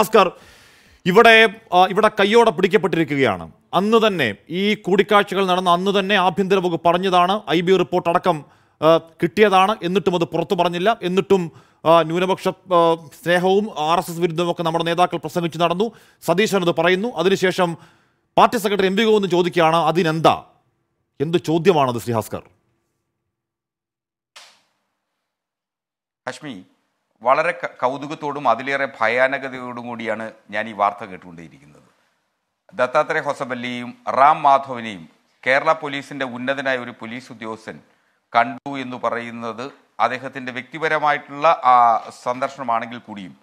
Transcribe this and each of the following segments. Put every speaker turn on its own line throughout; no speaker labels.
ആസ്കർ ഇവിടെ ഇവിടെ കയ്യോടെ പിടിക്കപ്പെട്ടിരിക്കുകയാണ് അന്ന് തന്നെ ഈ കൂടിക്കാഴ്ചകൾ നടന്ന അന്ന് തന്നെ ആഭ്യന്തര വകുപ്പ് പറഞ്ഞതാണ് ഐ ബി റിപ്പോർട്ട് അടക്കം കിട്ടിയതാണ് എന്നിട്ടും അത് പുറത്തു പറഞ്ഞില്ല എന്നിട്ടും ന്യൂനപക്ഷ സ്നേഹവും ആർ എസ് എസ് വിരുദ്ധവും ഒക്കെ നമ്മുടെ നേതാക്കൾ പ്രസംഗിച്ചു നടന്നു സതീശൻ അത് പറയുന്നു അതിനുശേഷം party secretary M P Govind ചോദിക്കുകയാണ് അതിനെന്താ എന്ത് ചോദ്യമാണത് ശ്രീഹാസ്കർ
ഹാസ്കർ വളരെ കൗതുകത്തോടും അതിലേറെ ഭയാനകതയോടും കൂടിയാണ് ഞാൻ ഈ വാർത്ത കേട്ടുകൊണ്ടേയിരിക്കുന്നത് ദത്താത്രേയ ഹൊസബല്ലിയും റാം മാധവനെയും കേരള പോലീസിൻ്റെ ഉന്നതനായ ഒരു പോലീസ് ഉദ്യോഗസ്ഥൻ കണ്ടു എന്ന് പറയുന്നത് അദ്ദേഹത്തിൻ്റെ വ്യക്തിപരമായിട്ടുള്ള ആ സന്ദർശനമാണെങ്കിൽ കൂടിയും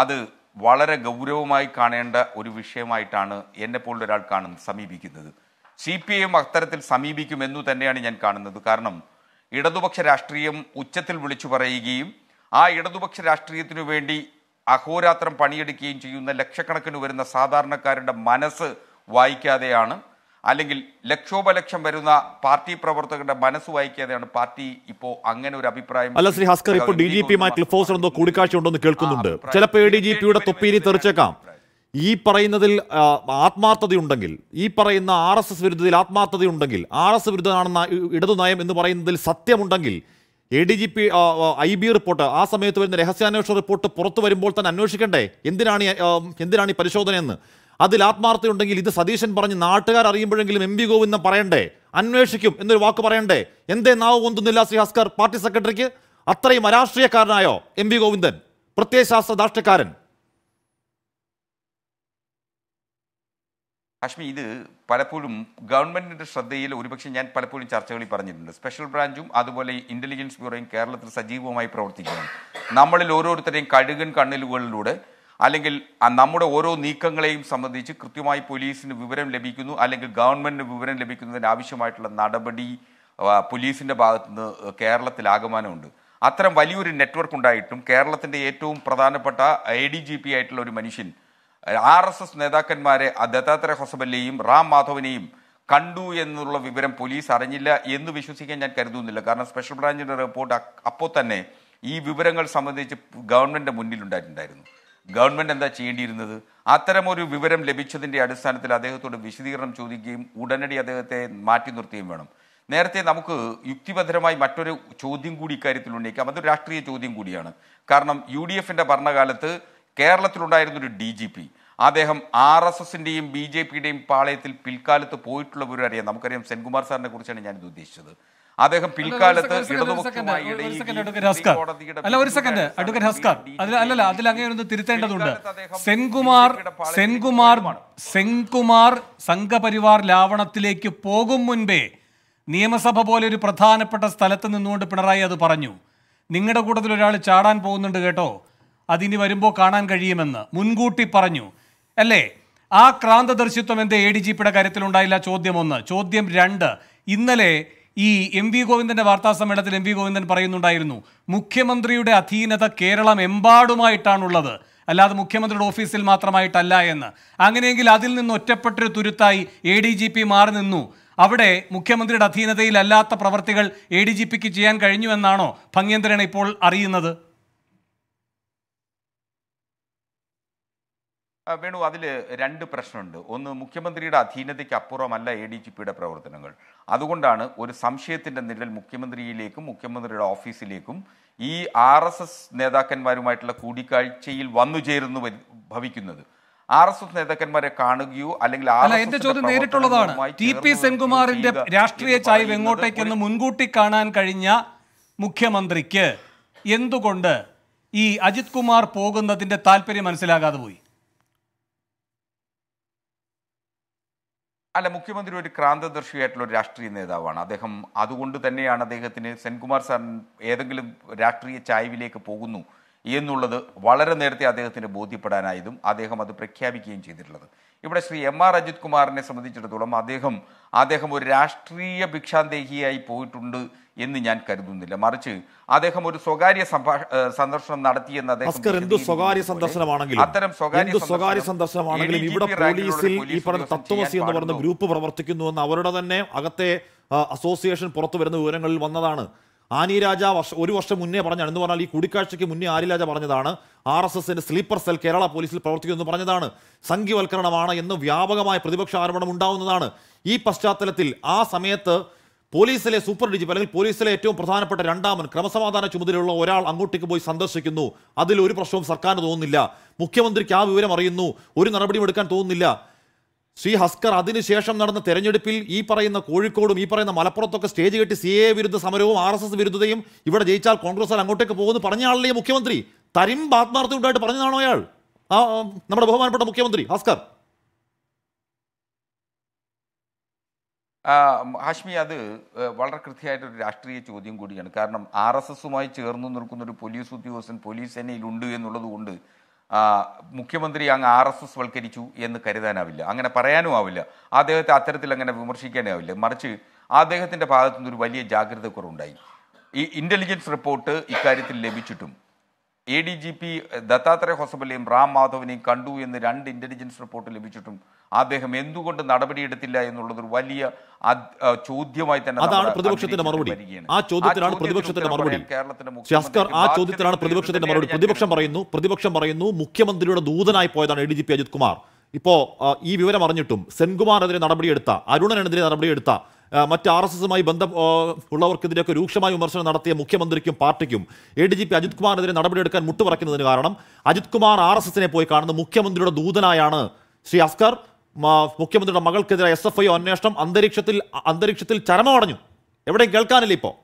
അത് വളരെ ഗൗരവമായി കാണേണ്ട ഒരു വിഷയമായിട്ടാണ് എന്നെ പോലൊരാൾ കാണുന്നത് സമീപിക്കുന്നത് സി പി ഐ എം അത്തരത്തിൽ സമീപിക്കുമെന്നു തന്നെയാണ് ഞാൻ കാണുന്നത് കാരണം ഇടതുപക്ഷ രാഷ്ട്രീയം ഉച്ചത്തിൽ വിളിച്ചു പറയുകയും ആ ഇടതുപക്ഷ രാഷ്ട്രീയത്തിനു വേണ്ടി അഹോരാത്രം പണിയെടുക്കുകയും ചെയ്യുന്ന ലക്ഷക്കണക്കിന് വരുന്ന സാധാരണക്കാരുടെ മനസ്സ് വായിക്കാതെയാണ് അല്ലെങ്കിൽ ലക്ഷോപലക്ഷം വരുന്ന പാർട്ടി പ്രവർത്തകരുടെ മനസ്സ് വായിക്കാതെയാണ് പാർട്ടി ഇപ്പോ അങ്ങനെ ഒരു അഭിപ്രായം അല്ല ശ്രീ ഹാസ്കർ ഇപ്പോൾ ഡി ജി പിയുമായി
ക്ലിഫോസർ എന്തോ കൂടിക്കാഴ്ച ഉണ്ടെന്ന് കേൾക്കുന്നുണ്ട് ചിലപ്പോൾ ഡി ജി പിയുടെ തൊപ്പീരി തെറിച്ചേക്കാം ഈ പറയുന്നതിൽ ആത്മാർത്ഥതയുണ്ടെങ്കിൽ ഈ പറയുന്ന ആർ എസ് എസ് വിരുദ്ധതയിൽ ആത്മാർത്ഥതയുണ്ടെങ്കിൽ ആർ എസ് വിരുദ്ധമാണെന്ന ഇടതു നയം എന്ന് പറയുന്നതിൽ സത്യമുണ്ടെങ്കിൽ A D G P I B report ആ സമയത്ത് വരുന്ന രഹസ്യാന്വേഷണ റിപ്പോർട്ട് പുറത്തു വരുമ്പോൾ തന്നെ അന്വേഷിക്കണ്ടേ എന്തിനാണ് എന്തിനാണ് ഈ പരിശോധനയെന്ന് അതിൽ ആത്മാർത്ഥയുണ്ടെങ്കിൽ ഇത് സതീശൻ പറഞ്ഞ് നാട്ടുകാർ അറിയുമ്പോഴെങ്കിലും എം വി ഗോവിന്ദൻ പറയണ്ടേ അന്വേഷിക്കും എന്നൊരു വാക്ക് പറയണ്ടേ എന്തേ നാവ് പൊന്തുന്നില്ല ശ്രീ ഹസ്കർ പാർട്ടി സെക്രട്ടറിക്ക് അത്രയും അരാഷ്ട്രീയക്കാരനായോ എം വി ഗോവിന്ദൻ പ്രത്യയശാസ്ത്ര ദാഷ്ടക്കാരൻ
അശ്മി ഇത് പലപ്പോഴും ഗവൺമെന്റിന്റെ ശ്രദ്ധയിൽ ഒരുപക്ഷെ ഞാൻ പലപ്പോഴും ചർച്ചകളിൽ പറഞ്ഞിട്ടുണ്ട് സ്പെഷ്യൽ ബ്രാഞ്ചും അതുപോലെ ഇന്റലിജൻസ് ബ്യൂറോയും കേരളത്തിൽ സജീവമായി പ്രവർത്തിക്കുന്നു നമ്മളിൽ ഓരോരുത്തരെയും കഴുകൻ കണ്ണിലുകളിലൂടെ അല്ലെങ്കിൽ നമ്മുടെ ഓരോ നീക്കങ്ങളെയും സംബന്ധിച്ച് കൃത്യമായി പോലീസിന് വിവരം ലഭിക്കുന്നു അല്ലെങ്കിൽ ഗവൺമെന്റിന് വിവരം ലഭിക്കുന്നതിന് ആവശ്യമായിട്ടുള്ള നടപടി പോലീസിന്റെ ഭാഗത്തുനിന്ന് കേരളത്തിൽ ആഗമനമുണ്ട് അത്തരം വലിയൊരു നെറ്റ്വർക്ക് ഉണ്ടായിട്ടും കേരളത്തിന്റെ ഏറ്റവും പ്രധാനപ്പെട്ട എ ഡി ജി പി ആയിട്ടുള്ള ഒരു മനുഷ്യൻ ആർ എസ് എസ് നേതാക്കന്മാരെ ദത്താത്രേയ ഹൊസബല്ലിയും റാം മാധവനെയും കണ്ടു എന്നുള്ള വിവരം പോലീസ് അറിഞ്ഞില്ല എന്ന് വിശ്വസിക്കാൻ ഞാൻ കരുതുന്നില്ല കാരണം സ്പെഷ്യൽ ബ്രാഞ്ചിന്റെ റിപ്പോർട്ട് അപ്പോൾ തന്നെ ഈ വിവരങ്ങൾ സംബന്ധിച്ച് ഗവൺമെന്റിന്റെ മുന്നിലുണ്ടായിട്ടുണ്ടായിരുന്നു ഗവൺമെന്റ് എന്താ ചെയ്യേണ്ടിയിരുന്നത് അത്തരമൊരു വിവരം ലഭിച്ചതിന്റെ അടിസ്ഥാനത്തിൽ അദ്ദേഹത്തോട് വിശദീകരണം ചോദിക്കുകയും ഉടനടി അദ്ദേഹത്തെ മാറ്റി നിർത്തുകയും വേണം നേരത്തെ നമുക്ക് യുക്തിഭദ്രമായി മറ്റൊരു ചോദ്യം കൂടി ഇക്കാര്യത്തിൽ ഉന്നയിക്കാം അതൊരു രാഷ്ട്രീയ ചോദ്യം കൂടിയാണ് കാരണം യു ഡി എഫിൻ്റെ ഭരണകാലത്ത് കേരളത്തിലുണ്ടായിരുന്ന ഒരു ഡി ജി പി അദ്ദേഹം ആർ എസ് എസിൻ്റെയും ബി ജെ പിയുടെയും പാളയത്തിൽ പിൽക്കാലത്ത് പോയിട്ടുള്ളവരറിയാം നമുക്കറിയാം സെൻകുമാർ സാറിനെ കുറിച്ചാണ് ഞാനിത് ഉദ്ദേശിച്ചത് അദ്ദേഹം പിൽക്കാലത്ത്
അല്ല ഒരു സെക്കൻഡ് അഡ്വക്കേറ്റ് ഹസ്കാർ അതിൽ അല്ലല്ല അതിൽ അങ്ങനെ ഒന്ന് തിരുത്തേണ്ടതുണ്ട് സെൻകുമാർ സെൻകുമാർ സെൻകുമാർ സംഘപരിവാർ ലാവണത്തിലേക്ക് പോകും മുൻപേ നിയമസഭ പോലെ ഒരു പ്രധാനപ്പെട്ട സ്ഥലത്ത് നിന്നുകൊണ്ട് പിണറായി അത് പറഞ്ഞു നിങ്ങളുടെ കൂട്ടത്തിൽ ഒരാൾ ചാടാൻ പോകുന്നുണ്ട് കേട്ടോ അതിനി വരുമ്പോൾ കാണാൻ കഴിയുമെന്ന് മുൻകൂട്ടി പറഞ്ഞു അല്ലേ ആ ക്രാന്തദർശിത്വം എന്ത് എ ഡി ജി പിയുടെ കാര്യത്തിലുണ്ടായില്ല ചോദ്യം ഒന്ന് ചോദ്യം രണ്ട് ഇന്നലെ ഈ എം വി ഗോവിന്ദന്റെ വാർത്താ സമ്മേളനത്തിൽ എം വി ഗോവിന്ദൻ പറയുന്നുണ്ടായിരുന്നു മുഖ്യമന്ത്രിയുടെ അധീനത കേരളം എമ്പാടുമായിട്ടാണുള്ളത് അല്ലാതെ മുഖ്യമന്ത്രിയുടെ ഓഫീസിൽ മാത്രമായിട്ടല്ല എന്ന് അങ്ങനെയെങ്കിൽ അതിൽ നിന്ന് ഒറ്റപ്പെട്ടൊരു തുരുത്തായി എ ഡി ജി പി മാറി നിന്നു അവിടെ മുഖ്യമന്ത്രിയുടെ അധീനതയിലല്ലാത്ത പ്രവർത്തികൾ എ ഡി ജി പിക്ക് ചെയ്യാൻ കഴിഞ്ഞു എന്നാണോ ഭംഗേന്ദ്രൻ ഇപ്പോൾ അറിയുന്നത്
വേണു അതിൽ രണ്ട് പ്രശ്നമുണ്ട് ഒന്ന് മുഖ്യമന്ത്രിയുടെ അധീനതയ്ക്ക് അപ്പുറമല്ല എ ഡി ജി പിയുടെ പ്രവർത്തനങ്ങൾ അതുകൊണ്ടാണ് ഒരു സംശയത്തിൻ്റെ നിഴൽ മുഖ്യമന്ത്രിയിലേക്കും മുഖ്യമന്ത്രിയുടെ ഓഫീസിലേക്കും ഈ ആർ എസ് എസ് നേതാക്കന്മാരുമായിട്ടുള്ള കൂടിക്കാഴ്ചയിൽ വന്നു ചേരുന്നു ഭവിക്കുന്നത് ആർ എസ് എസ് നേതാക്കന്മാരെ കാണുകയോ അല്ലെങ്കിൽ എന്റെ ചോദ്യം നേരിട്ടുള്ളതാണ് ടി പി
സെൻകുമാറിന്റെ രാഷ്ട്രീയ ചായ്വ് എങ്ങോട്ടേക്കെന്ന് മുൻകൂട്ടി കാണാൻ കഴിഞ്ഞ മുഖ്യമന്ത്രിക്ക് എന്തുകൊണ്ട് ഈ അജിത് കുമാർ പോകുന്നതിന്റെ താല്പര്യം മനസ്സിലാകാതെ പോയി
അല്ല മുഖ്യമന്ത്രി ഒരു ക്രാന്തദർശിയായിട്ടുള്ള ഒരു രാഷ്ട്രീയ നേതാവാണ് അദ്ദേഹം അതുകൊണ്ട് തന്നെയാണ് അദ്ദേഹത്തിന് സെൻകുമാർ സാർ ഏതെങ്കിലും രാഷ്ട്രീയ ചായ്വിലേക്ക് പോകുന്നു എന്നുള്ളത് വളരെ നേരത്തെ അദ്ദേഹത്തിന് ബോധ്യപ്പെടാനായതും അദ്ദേഹം അത് പ്രഖ്യാപിക്കുകയും ചെയ്തിട്ടുള്ളത് ഇവിടെ ശ്രീ എം ആർ അജിത് കുമാറിനെ സംബന്ധിച്ചിടത്തോളം അദ്ദേഹം അദ്ദേഹം ഒരു രാഷ്ട്രീയ ഭിക്ഷാന്തേഹിയായി പോയിട്ടുണ്ട് എന്ന് ഞാൻ കരുതുന്നില്ല മറിച്ച് അദ്ദേഹം ഒരു സ്വകാര്യ സന്ദർശനം നടത്തിയെന്ന് അദ്ദേഹം അത്തരം സ്വകാര്യ
സന്ദർശനമാണെങ്കിലും ഇവിടെ പോലീസിൽ ഈ പറഞ്ഞ തത്വമസി എന്ന് പറയുന്ന ഗ്രൂപ്പ് പ്രവർത്തിക്കുന്നുവെന്ന് അവരുടെ തന്നെ അകത്തെ അസോസിയേഷൻ പുറത്തു വരുന്ന വിവരങ്ങളിൽ വന്നതാണ് ആനി രാജ വർഷം ഒരു വർഷം മുന്നേ പറഞ്ഞാണ് എന്ന് പറഞ്ഞാൽ ഈ കൂടിക്കാഴ്ചയ്ക്ക് മുന്നേ ആനി രാജ പറഞ്ഞതാണ് ആർ എസ് എസിന്റെ സ്ലീപ്പർ സെൽ കേരള പോലീസിൽ എന്ന് പറഞ്ഞതാണ് സംഘ്യവൽക്കരണമാണ് എന്ന് വ്യാപകമായ പ്രതിപക്ഷ ആരോപണം ഉണ്ടാവുന്നതാണ് ഈ പശ്ചാത്തലത്തിൽ ആ സമയത്ത് പോലീസിലെ സൂപ്പർ ഡി അല്ലെങ്കിൽ പോലീസിലെ ഏറ്റവും പ്രധാനപ്പെട്ട രണ്ടാമൻ ക്രമസമാധാന ചുമതലയുള്ള ഒരാൾ അങ്ങോട്ടേക്ക് പോയി സന്ദർശിക്കുന്നു അതിൽ ഒരു പ്രശ്നവും സർക്കാരിന് തോന്നുന്നില്ല മുഖ്യമന്ത്രിക്ക് ആ വിവരം അറിയുന്നു ഒരു നടപടിയും എടുക്കാൻ തോന്നുന്നില്ല ശ്രീ ഹസ്കർ അതിനുശേഷം നടന്ന തെരഞ്ഞെടുപ്പിൽ ഈ പറയുന്ന കോഴിക്കോടും ഈ പറയുന്ന മലപ്പുറത്തൊക്കെ സ്റ്റേജ് കെട്ടി സി എ വിരുദ്ധ സമരവും ആർ എസ് എസ് വിരുദ്ധതയും ഇവിടെ ജയിച്ചാൽ കോൺഗ്രസ് അങ്ങോട്ടേക്ക് പോകുന്നു പറഞ്ഞ ആളല്ലേ മുഖ്യമന്ത്രി തരിം ആത്മാർത്ഥ ഉണ്ടായിട്ട് പറഞ്ഞതാണോ അയാൾ ആ നമ്മുടെ ബഹുമാനപ്പെട്ട മുഖ്യമന്ത്രി ഹസ്കർ
ഹാഷ്മി അത് വളരെ കൃത്യമായിട്ടൊരു രാഷ്ട്രീയ ചോദ്യം കൂടിയാണ് കാരണം ആർ എസ് എസുമായി ചേർന്ന് നിൽക്കുന്ന ഒരു പോലീസ് ഉദ്യോഗസ്ഥൻ പോലീസ് സേനയിലുണ്ട് എന്നുള്ളത് കൊണ്ട് മുഖ്യമന്ത്രി അങ്ങ് ആർ എസ് എസ് വൽക്കരിച്ചു എന്ന് കരുതാനാവില്ല അങ്ങനെ പറയാനും ആവില്ല അദ്ദേഹത്തെ അത്തരത്തിൽ അങ്ങനെ ആവില്ല മറിച്ച് അദ്ദേഹത്തിൻ്റെ ഭാഗത്തു ഒരു വലിയ ജാഗ്രത കുറവുണ്ടായി ഈ ഇൻ്റലിജൻസ് റിപ്പോർട്ട് ഇക്കാര്യത്തിൽ ലഭിച്ചിട്ടും A D G P Dattatreya ഹൊസബലയും റാം മാധവനെയും കണ്ടു എന്ന് രണ്ട് ഇൻ്റലിജൻസ് റിപ്പോർട്ട് ലഭിച്ചിട്ടും അദ്ദേഹം എന്തുകൊണ്ട് നടപടിയെടുത്തില്ല ഒരു വലിയ ചോദ്യമായി തന്നെ അതാണ് പ്രതിപക്ഷത്തിന്റെ മറുപടി ആ ചോദ്യത്തിലാണ് പ്രതിപക്ഷത്തിന്റെ മറുപടി
ശാസ്കർ ആ ചോദ്യത്തിലാണ് പ്രതിപക്ഷത്തിന്റെ മറുപടി പ്രതിപക്ഷം പറയുന്നു പ്രതിപക്ഷം പറയുന്നു മുഖ്യമന്ത്രിയുടെ ദൂതനായി പോയതാണ് A D G P Ajith Kumar ഇപ്പോ ഈ വിവരം അറിഞ്ഞിട്ടും സെൻകുമാറിനെതിരെ നടപടിയെടുത്ത അരുണനെതിരെ നടപടിയെടുത്ത മറ്റ് ആർ എസ് എസുമായി ബന്ധം ഉള്ളവർക്കെതിരെയൊക്കെ രൂക്ഷമായ വിമർശനം നടത്തിയ മുഖ്യമന്ത്രിക്കും പാർട്ടിക്കും A D G P Ajith കുമാറിനെതിരെ നടപടിയെടുക്കാൻ മുട്ടുപറയ്ക്കുന്നതിന് കാരണം അജിത് കുമാർ ആർ എസ് എസിനെ പോയി കാണുന്ന മുഖ്യമന്ത്രിയുടെ ദൂതനായാണ് ശ്രീ അസ്കർ മുഖ്യമന്ത്രിയുടെ മകൾക്കെതിരെ എസ് എഫ് ഐ അന്വേഷണം അന്തരീക്ഷത്തിൽ അന്തരീക്ഷത്തിൽ ചരമമടഞ്ഞു എവിടെയും കേൾക്കാനില്ല ഇപ്പോൾ